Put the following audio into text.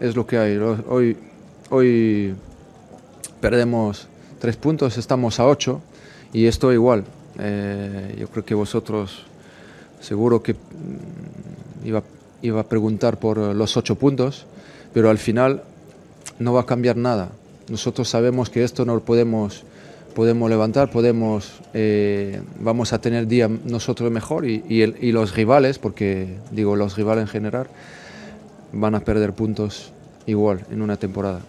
es, lo que hay. Hoy, hoy perdemos tres puntos, estamos a ocho y esto igual. Eh, yo creo que vosotros seguro que mm, iba, iba a preguntar por los ocho puntos, pero al final no va a cambiar nada. Nosotros sabemos que esto no lo podemos, podemos levantar, podemos, eh, vamos a tener día nosotros mejor y, y los rivales, porque digo los rivales en general, van a perder puntos igual en una temporada.